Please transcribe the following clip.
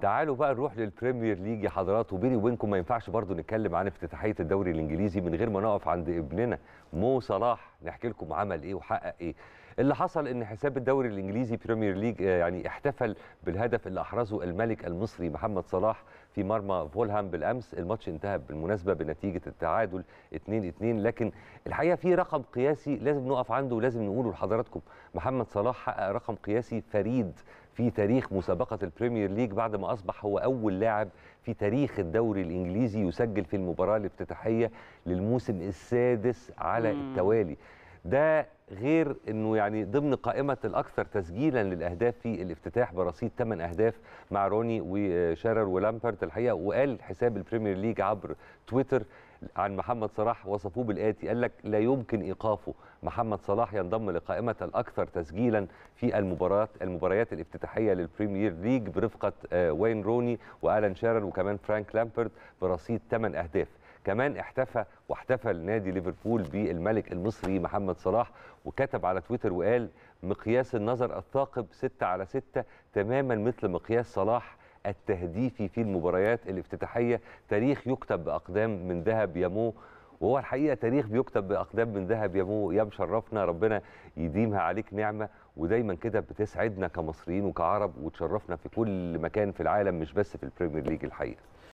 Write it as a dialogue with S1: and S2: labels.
S1: تعالوا بقى نروح للبريمير ليج حضرات وبيني وبينكم ما ينفعش برضو نتكلم عن افتتاحيه الدوري الانجليزي من غير ما نقف عند ابننا مو صلاح نحكي لكم عمل ايه وحقق ايه اللي حصل ان حساب الدوري الانجليزي بريمير ليج آه، يعني احتفل بالهدف اللي احرزه الملك المصري محمد صلاح في مرمى فولهام بالامس الماتش انتهى بالمناسبه بنتيجه التعادل 2-2 لكن الحقيقه في رقم قياسي لازم نقف عنده ولازم نقوله لحضراتكم محمد صلاح حقق رقم قياسي فريد في تاريخ مسابقة البريمير ليج بعد ما أصبح هو أول لاعب في تاريخ الدوري الإنجليزي يسجل في المباراة الافتتاحية للموسم السادس على التوالي ده غير انه يعني ضمن قائمه الاكثر تسجيلا للاهداف في الافتتاح برصيد 8 اهداف مع روني وشارر ولامبرت الحقيقه وقال حساب البريمير ليج عبر تويتر عن محمد صلاح وصفوه بالاتي قال لك لا يمكن ايقافه محمد صلاح ينضم لقائمه الاكثر تسجيلا في المباريات المباريات الافتتاحيه للبريمير ليج برفقه آه، وين روني والان شارر وكمان فرانك لامبرت برصيد 8 اهداف كمان احتفى واحتفل نادي ليفربول بالملك المصري محمد صلاح وكتب على تويتر وقال مقياس النظر الثاقب 6 على 6 تماما مثل مقياس صلاح التهديفي في المباريات الافتتاحية تاريخ يكتب بأقدام من ذهب يمو وهو الحقيقة تاريخ بيكتب بأقدام من ذهب يمو يا مشرفنا ربنا يديمها عليك نعمة ودايما كده بتسعدنا كمصريين وكعرب وتشرفنا في كل مكان في العالم مش بس في البريمير ليج الحقيقة